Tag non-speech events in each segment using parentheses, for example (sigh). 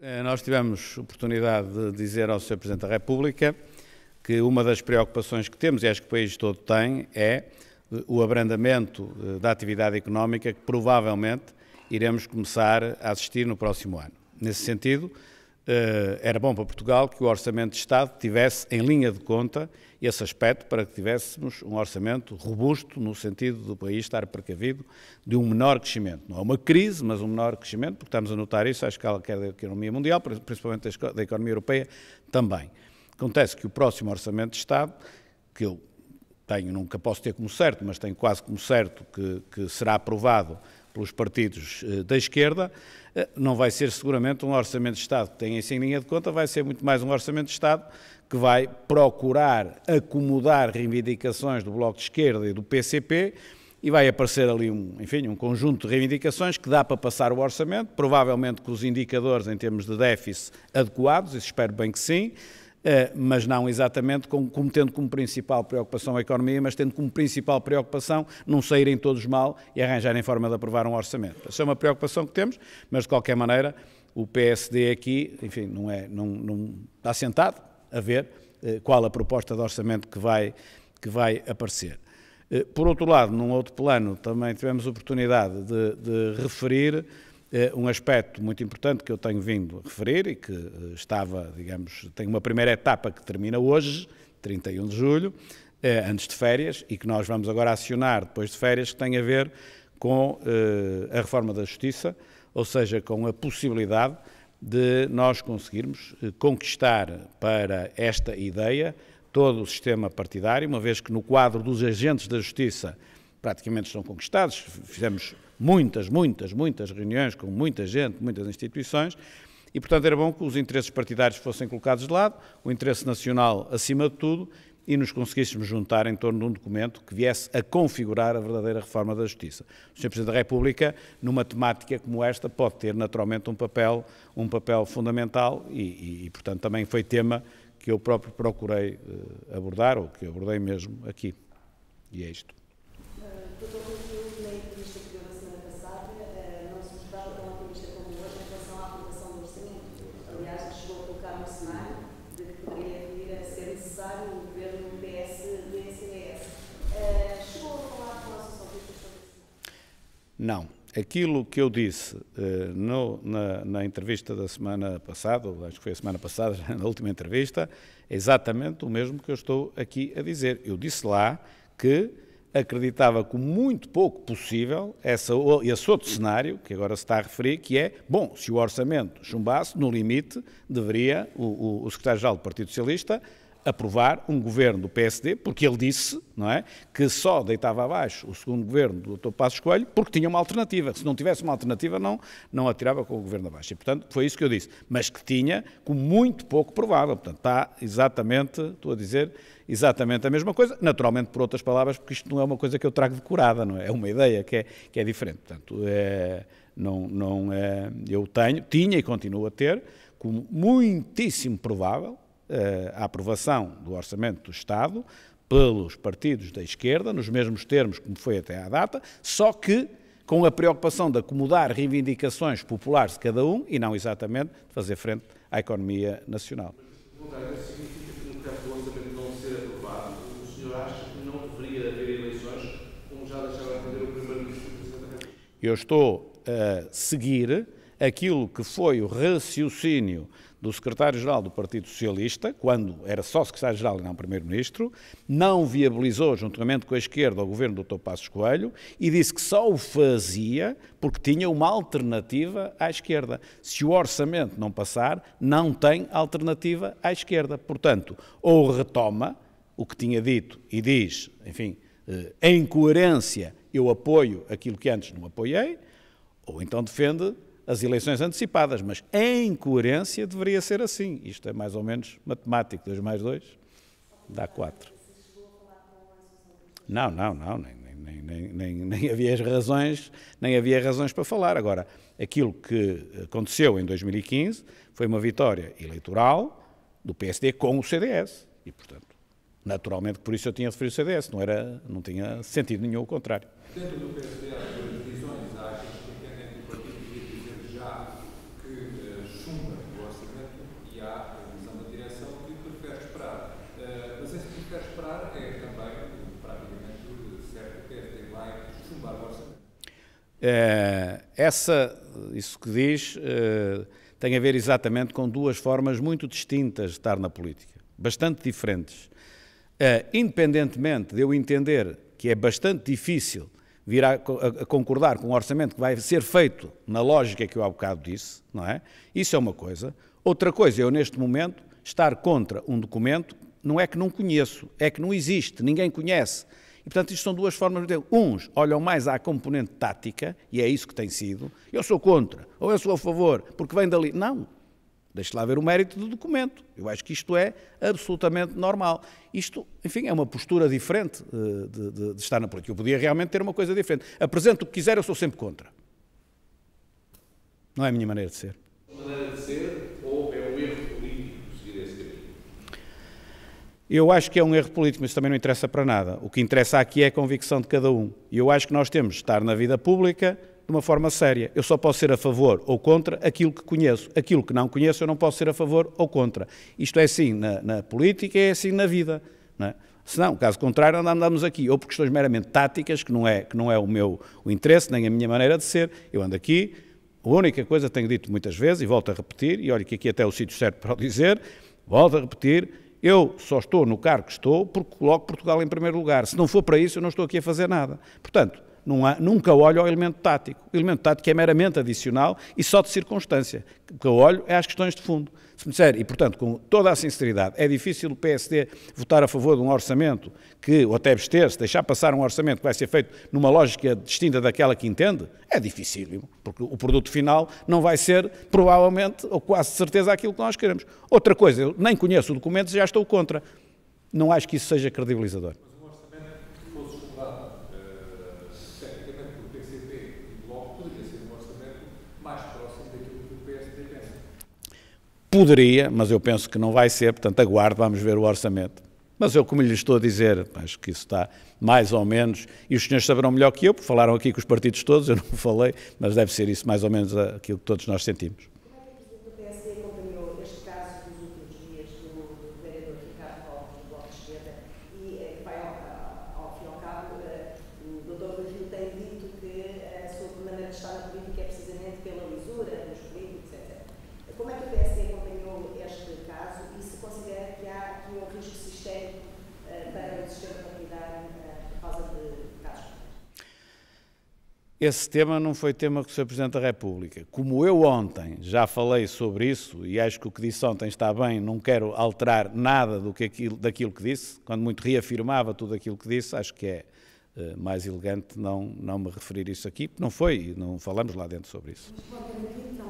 Eh, nós tivemos oportunidade de dizer ao Sr. Presidente da República que uma das preocupações que temos, e acho que o país todo tem, é eh, o abrandamento eh, da atividade económica que provavelmente iremos começar a assistir no próximo ano. Nesse sentido, eh, era bom para Portugal que o Orçamento de Estado tivesse em linha de conta esse aspecto para que tivéssemos um orçamento robusto no sentido do país estar precavido de um menor crescimento. Não é uma crise, mas um menor crescimento, porque estamos a notar isso à escala é da economia mundial, principalmente da economia europeia também. Acontece que o próximo Orçamento de Estado, que eu tenho, nunca posso ter como certo, mas tenho quase como certo que, que será aprovado pelos partidos eh, da esquerda, eh, não vai ser seguramente um orçamento de Estado que tenha é isso em linha de conta, vai ser muito mais um orçamento de Estado que vai procurar acomodar reivindicações do Bloco de Esquerda e do PCP e vai aparecer ali um, enfim, um conjunto de reivindicações que dá para passar o orçamento, provavelmente com os indicadores em termos de déficit adequados, isso espero bem que sim, é, mas não exatamente com, como tendo como principal preocupação a economia, mas tendo como principal preocupação não saírem todos mal e arranjarem forma de aprovar um orçamento. Essa é uma preocupação que temos, mas de qualquer maneira o PSD aqui, enfim, não, é, não, não está sentado a ver eh, qual a proposta de orçamento que vai, que vai aparecer. Eh, por outro lado, num outro plano, também tivemos oportunidade de, de referir eh, um aspecto muito importante que eu tenho vindo a referir e que eh, estava, digamos, tem uma primeira etapa que termina hoje, 31 de julho, eh, antes de férias, e que nós vamos agora acionar depois de férias, que tem a ver com a reforma da Justiça, ou seja, com a possibilidade de nós conseguirmos conquistar para esta ideia todo o sistema partidário, uma vez que no quadro dos agentes da Justiça praticamente estão conquistados. Fizemos muitas, muitas, muitas reuniões com muita gente, muitas instituições, e, portanto, era bom que os interesses partidários fossem colocados de lado, o interesse nacional acima de tudo, e nos conseguíssemos juntar em torno de um documento que viesse a configurar a verdadeira reforma da Justiça. O Sr. Presidente da República, numa temática como esta, pode ter naturalmente um papel, um papel fundamental e, e portanto, também foi tema que eu próprio procurei eh, abordar, ou que abordei mesmo aqui. E é isto. Doutor, quando na entrevista que deu na semana passada, eh, não se mostrava tão otimista como hoje em relação à aprovação do orçamento. Aliás, chegou a colocar no cenário de que poderia vir a ser necessário o governo PS-DCS. Eh, chegou a falar com a Associação de Não. Aquilo que eu disse eh, no, na, na entrevista da semana passada, acho que foi a semana passada, (laughs) na última entrevista, é exatamente o mesmo que eu estou aqui a dizer. Eu disse lá que acreditava como muito pouco possível essa, esse outro cenário que agora se está a referir, que é, bom, se o orçamento chumbasse, no limite, deveria o, o, o secretário-geral do Partido Socialista aprovar um governo do PSD, porque ele disse não é, que só deitava abaixo o segundo governo do Dr. Passos Coelho porque tinha uma alternativa. Se não tivesse uma alternativa, não, não atirava com o governo abaixo. E, portanto, foi isso que eu disse. Mas que tinha com muito pouco provável. Portanto, está exatamente, estou a dizer, exatamente a mesma coisa, naturalmente por outras palavras, porque isto não é uma coisa que eu trago decorada, não é? É uma ideia que é, que é diferente. Portanto, é, não, não é, eu tenho, tinha e continuo a ter, como muitíssimo provável, eh, a aprovação do Orçamento do Estado pelos partidos da esquerda, nos mesmos termos como foi até à data, só que com a preocupação de acomodar reivindicações populares de cada um e não exatamente de fazer frente à economia nacional. Eu estou a seguir aquilo que foi o raciocínio do secretário-geral do Partido Socialista, quando era só secretário-geral e não primeiro-ministro, não viabilizou, juntamente com a esquerda, o governo do Dr. Passos Coelho e disse que só o fazia porque tinha uma alternativa à esquerda. Se o orçamento não passar, não tem alternativa à esquerda. Portanto, ou retoma o que tinha dito e diz, enfim, eh, em coerência, eu apoio aquilo que antes não apoiei, ou então defende as eleições antecipadas, mas em coerência deveria ser assim. Isto é mais ou menos matemático, 2 mais 2 dá 4. Não, não, não, nem, nem, nem, nem, nem havia as razões, nem havia razões para falar. Agora, aquilo que aconteceu em 2015 foi uma vitória eleitoral do PSD com o CDS e, portanto, naturalmente por isso eu tinha referido o CDS, não, era, não tinha sentido nenhum o contrário. Dentro do PSD Eh, essa, isso que diz, eh, tem a ver exatamente com duas formas muito distintas de estar na política, bastante diferentes. Eh, independentemente de eu entender que é bastante difícil vir a, a, concordar com um orçamento que vai ser feito na lógica que eu há bocado disse, não é? Isso é uma coisa. Outra coisa, é eu neste momento estar contra um documento não é que não conheço, é que não existe, ninguém conhece. E, portanto, isto são duas formas de Uns olham mais à componente tática, e é isso que tem sido. Eu sou contra, ou eu sou a favor, porque vem dali. Não. Deixe lá ver o mérito do documento. Eu acho que isto é absolutamente normal. Isto, enfim, é uma postura diferente eh, de, de, de estar na política. Eu podia realmente ter uma coisa diferente. Apresento o que quiser, eu sou sempre contra. Não é a minha maneira de ser. Maneira de ser. Eu acho que é um erro político, mas isso também não interessa para nada. O que interessa aqui é a convicção de cada um. E eu acho que nós temos de estar na vida pública de uma forma séria. Eu só posso ser a favor ou contra aquilo que conheço. Aquilo que não conheço, eu não posso ser a favor ou contra. Isto é assim na, na política, é assim na vida. Não é? Senão, caso contrário, andamos aqui, ou por questões meramente táticas, que não é, que não é o meu o interesse, nem a minha maneira de ser. Eu ando aqui, a única coisa, que tenho dito muitas vezes, e volto a repetir, e olho que aqui até é o sítio certo para o dizer, volto a repetir, eu só estou no cargo que estou porque coloco Portugal em primeiro lugar. Se não for para isso, eu não estou aqui a fazer nada. Portanto, há, nunca olho ao elemento tático. O elemento tático é meramente adicional e só de circunstância. O que eu olho é às questões de fundo. Se me disser, e portanto, com toda a sinceridade, é difícil o PSD votar a favor de um orçamento que, ou até abster-se, deixar passar um orçamento que vai ser feito numa lógica distinta daquela que entende? É dificílimo, porque o produto final não vai ser, provavelmente, ou quase certeza, aquilo que nós queremos. Outra coisa, eu nem conheço o documento e já estou contra. Não acho que isso seja credibilizador. poderia, mas eu penso que não vai ser, portanto aguardo, vamos ver o orçamento. Mas eu, como lhe estou a dizer, acho que isso está mais ou menos, e os senhores saberão melhor que eu, porque falaram aqui com os partidos todos, eu não (laughs) falei, mas deve ser isso mais ou menos eh, aquilo que todos nós sentimos. Esse tema não foi tema que o Sr. Presidente da República. Como eu ontem já falei sobre isso, e acho que o que disse ontem está bem, não quero alterar nada do que aquilo, daquilo que disse, quando muito reafirmava tudo aquilo que disse, acho que é eh, mais elegante não, não me referir isso aqui, porque não foi, não falamos lá dentro sobre isso. Então,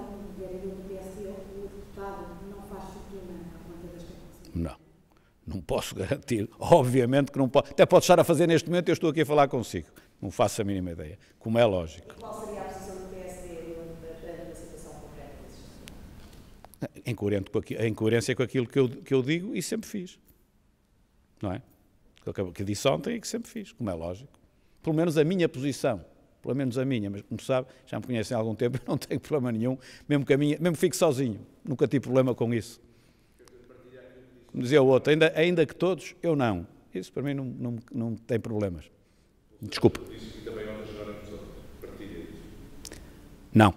não, não posso garantir, obviamente que não posso, até pode estar a fazer neste momento, eu estou aqui a falar consigo. Não faço a mínima ideia, como é lógico. E qual seria a posição do PSD na situação concreta? em coerência com aquilo que eu, que eu digo e sempre fiz. Não é? Que, que disse ontem e é que sempre fiz, como é lógico. Pelo menos a minha posição, pelo menos a minha, mas como sabe, já me conhecem há algum tempo, não tenho problema nenhum, mesmo que, minha, mesmo que fique sozinho, nunca tive problema com isso. Como dizia o outro, ainda, ainda que todos, eu não. Isso para mim não, não, não tem problemas. Desculpe. Não.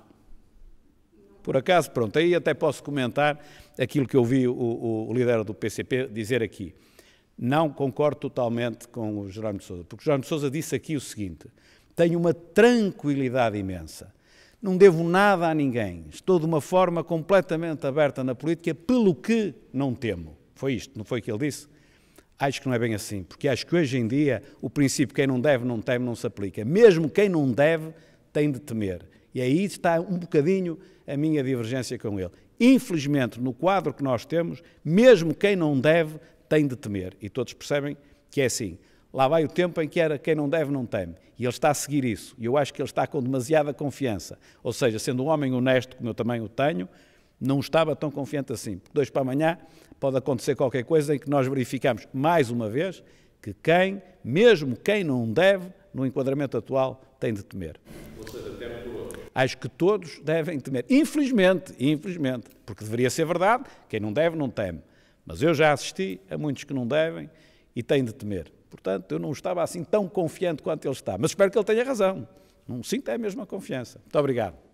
Por acaso, pronto, aí até posso comentar aquilo que ouvi o, o, líder do PCP dizer aqui. Não concordo totalmente com o Jerónimo de Sousa, porque o Jerónimo de Sousa disse aqui o seguinte: tenho uma tranquilidade imensa. Não devo nada a ninguém. Estou de uma forma completamente aberta na política, pelo que não temo. Foi isto, não foi o que ele disse? Acho que não é bem assim, porque acho que hoje em dia o princípio quem não deve, não teme, não se aplica. Mesmo quem não deve, tem de temer. E aí está um bocadinho a minha divergência com ele. Infelizmente, no quadro que nós temos, mesmo quem não deve, tem de temer. E todos percebem que é assim. Lá vai o tempo em que era quem não deve, não teme. E ele está a seguir isso. E eu acho que ele está com demasiada confiança. Ou seja, sendo um homem honesto, como eu também o tenho, não estava tão confiante assim. Porque dois para amanhã pode acontecer qualquer coisa em que nós verificamos mais uma vez que quem, mesmo quem não deve, no enquadramento atual, tem de temer. Acho que todos devem temer. Infelizmente, infelizmente, porque deveria ser verdade, quem não deve não teme. Mas eu já assisti a muitos que não devem e têm de temer. Portanto, eu não estava assim tão confiante quanto ele está. Mas espero que ele tenha razão. Não sinto a mesma confiança. Muito obrigado.